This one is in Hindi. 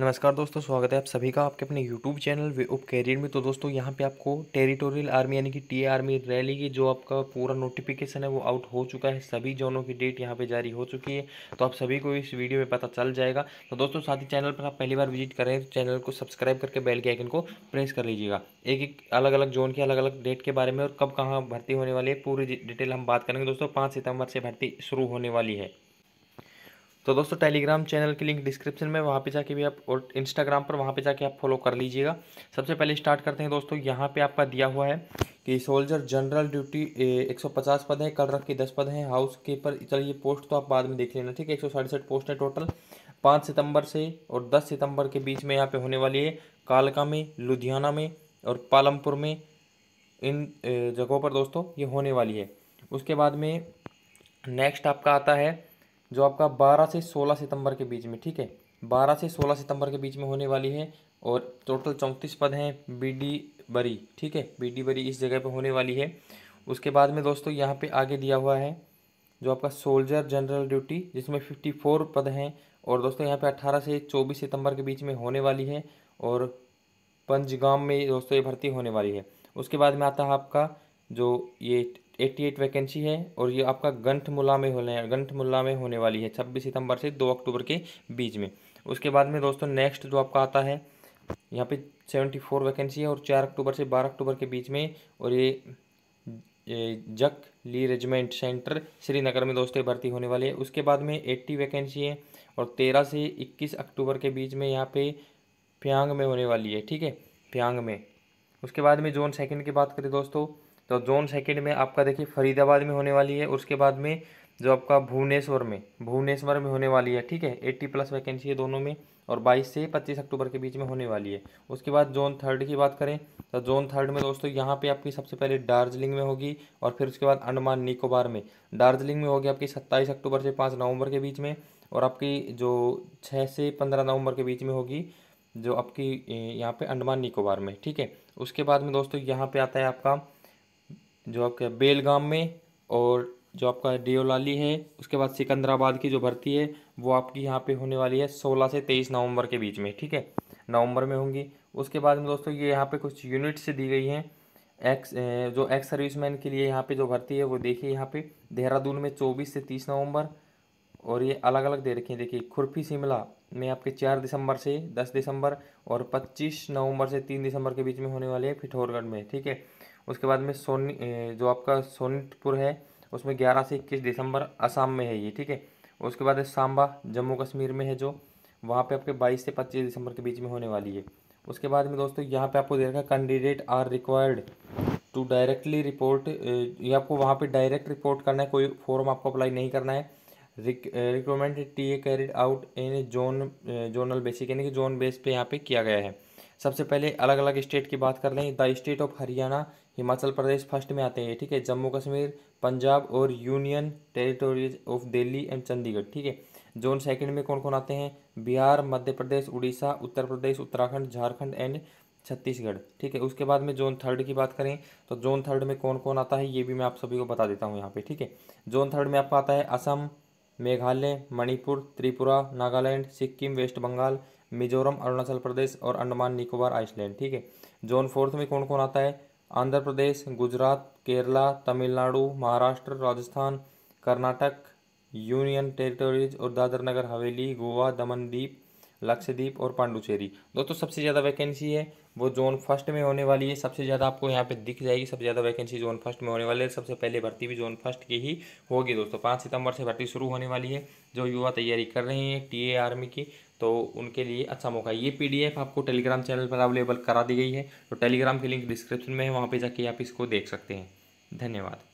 नमस्कार दोस्तों स्वागत है आप सभी का आपके अपने YouTube channel way of career में तो दोस्तों यहाँ पे आपको टेरिटोरियल आर्मी यानी कि टी आर्मी रैली की जो आपका पूरा नोटिफिकेशन है वो आउट हो चुका है सभी जोनों की डेट यहाँ पे जारी हो चुकी है तो आप सभी को इस वीडियो में पता चल जाएगा तो दोस्तों साथ ही चैनल पर आप पहली बार विजिट करें तो चैनल को सब्सक्राइब करके बेल के आइकन को प्रेस कर लीजिएगा एक एक अलग अलग जोन की अलग अलग डेट के बारे में और कब कहाँ भर्ती होने वाली है पूरी डिटेल हम बात करेंगे दोस्तों पाँच सितम्बर से भर्ती शुरू होने वाली है तो दोस्तों टेलीग्राम चैनल की लिंक डिस्क्रिप्शन में वहाँ पे जाके भी आप और इंस्टाग्राम पर वहाँ पे जाके आप फॉलो कर लीजिएगा सबसे पहले स्टार्ट करते हैं दोस्तों यहाँ पे आपका दिया हुआ है कि सोल्जर जनरल ड्यूटी 150 पद है कलरक के 10 पद हैं हाउस कीपर चलिए पोस्ट तो आप बाद में देख लेना ठीक है एक पोस्ट है टोटल पाँच सितंबर से और दस सितम्बर के बीच में यहाँ पर होने वाली है कालका में लुधियाना में और पालमपुर में इन जगहों पर दोस्तों ये होने वाली है उसके बाद में नेक्स्ट आपका आता है जो आपका 12 से 16 सितंबर के बीच में ठीक है 12 से 16 सितंबर के बीच में होने वाली है और टोटल चौंतीस पद हैं बीडी बरी ठीक है बीडी बरी इस जगह पे होने वाली है उसके बाद में दोस्तों यहाँ पे आगे दिया हुआ है जो आपका सोल्जर जनरल ड्यूटी जिसमें फिफ्टी फोर पद हैं और दोस्तों यहाँ पे अट्ठारह से चौबीस सितंबर के बीच में होने वाली है और पंजगाम में दोस्तों ये भर्ती होने वाली है उसके बाद में आता है आपका जो ये एट्टी एट वैकेंसी है और ये आपका गंठमुला में होने गंठमुला में होने वाली है छब्बीस सितंबर से दो अक्टूबर के बीच में उसके बाद में दोस्तों नेक्स्ट जो आपका आता है यहाँ पे सेवेंटी फोर वैकेंसी है और चार अक्टूबर से बारह अक्टूबर के बीच में और ये जक ली रेजिमेंट सेंटर श्रीनगर में दोस्तों भर्ती होने वाली है उसके बाद में एट्टी वैकेंसी है और तेरह से इक्कीस अक्टूबर के बीच में यहाँ पर प्यांग में होने वाली है ठीक है प्यांग में उसके बाद में जोन सेकेंड की बात करें दोस्तों तो जोन सेकेंड में आपका देखिए फरीदाबाद में होने वाली है उसके बाद में जो आपका भुवनेश्वर में भुवनेश्वर में होने वाली है ठीक है एट्टी प्लस वैकेंसी है दोनों में और 22 से 25 अक्टूबर के बीच में होने वाली है उसके बाद जोन थर्ड की बात करें तो जोन थर्ड में दोस्तों यहाँ पे आपकी सबसे पहले दार्जिलिंग में होगी और फिर उसके बाद अंडमान निकोबार में दार्जिलिंग में होगी आपकी 27 अक्टूबर से 5 नवंबर के बीच में और आपकी जो 6 से 15 नवंबर के बीच में होगी जो आपकी यहाँ पर अंडमान निकोबार में ठीक है उसके बाद में दोस्तों यहाँ पर आता है आपका जो आपके बेलगाम में और जो आपका डियोलाली है उसके बाद सिकंदराबाद की जो भर्ती है वो आपकी यहाँ पे होने वाली है सोलह से तेईस नवंबर के बीच में ठीक है नवंबर में होंगी उसके बाद में दोस्तों ये यहाँ पे कुछ यूनिट्स दी गई हैं एक्स जो एक्स सर्विसमैन के लिए यहाँ पे जो भर्ती है वो देखिए यहाँ पे देहरादून में चौबीस से तीस नवंबर और ये अलग अलग दे रखी है देखिए खुरफी शिमला में आपके चार दिसंबर से दस दिसंबर और पच्चीस नवंबर से तीन दिसंबर के बीच में होने वाली है पिठौरगढ़ में ठीक है उसके बाद में सोनी जो आपका सोनीतपुर है उसमें ग्यारह से इक्कीस दिसंबर असम में है ये ठीक है उसके बाद सांबा जम्मू कश्मीर में है जो वहाँ पे आपके 22 से 25 दिसंबर के बीच में होने वाली है उसके बाद में दोस्तों यहाँ पे आपको दे रखा candidate are required to directly report ये आपको वहाँ पे डायरेक्ट रिपोर्ट करना है कोई फॉर्म आपको अप्लाई नहीं करना है recruitment T A carried out in zone zonal basic यानी कि जोन बेस पर यहाँ पर किया गया है सबसे पहले अलग अलग स्टेट की बात कर लें the state of Haryana Himachal Pradesh first में आते हैं ठीक है जम्मू कश्मीर पंजाब और union territories of Delhi and Chandigarh ठीक है जोन सेकंड में कौन कौन आते हैं बिहार मध्य प्रदेश उड़ीसा उत्तर प्रदेश उत्तराखंड झारखंड एंड छत्तीसगढ़ ठीक है उसके बाद में जोन थर्ड की बात करें तो जोन थर्ड में कौन कौन आता है ये भी मैं आप सभी को बता देता हूँ यहाँ पे ठीक है जोन थर्ड में आपका आता है असम मेघालय मणिपुर त्रिपुरा नागालैंड सिक्किम वेस्ट बंगाल मिजोरम अरुणाचल प्रदेश और अंडमान निकोबार आइसलैंड ठीक है जोन फोर्थ में कौन कौन आता है आंध्र प्रदेश गुजरात केरला तमिलनाडु महाराष्ट्र राजस्थान कर्नाटक यूनियन टेरिटोरीज और दादर नगर हवेली गोवा दमन दीप लक्षद्वीप और पांडुचेरी दोस्तों सबसे ज़्यादा वैकेंसी है वो जोन फर्स्ट में होने वाली है सबसे ज़्यादा आपको यहाँ पे दिख जाएगी सबसे ज़्यादा वैकेंसी जोन फर्स्ट में होने वाली है सबसे पहले भर्ती भी जोन फर्स्ट की ही होगी दोस्तों पाँच सितंबर से भर्ती शुरू होने वाली है जो युवा तैयारी कर रहे हैं टी आर्मी की तो उनके लिए अच्छा मौका है ये पी आपको टेलीग्राम चैनल पर अवेलेबल करा दी गई है तो टेलीग्राम की लिंक डिस्क्रिप्शन में है वहाँ पर जाके आप इसको देख सकते हैं धन्यवाद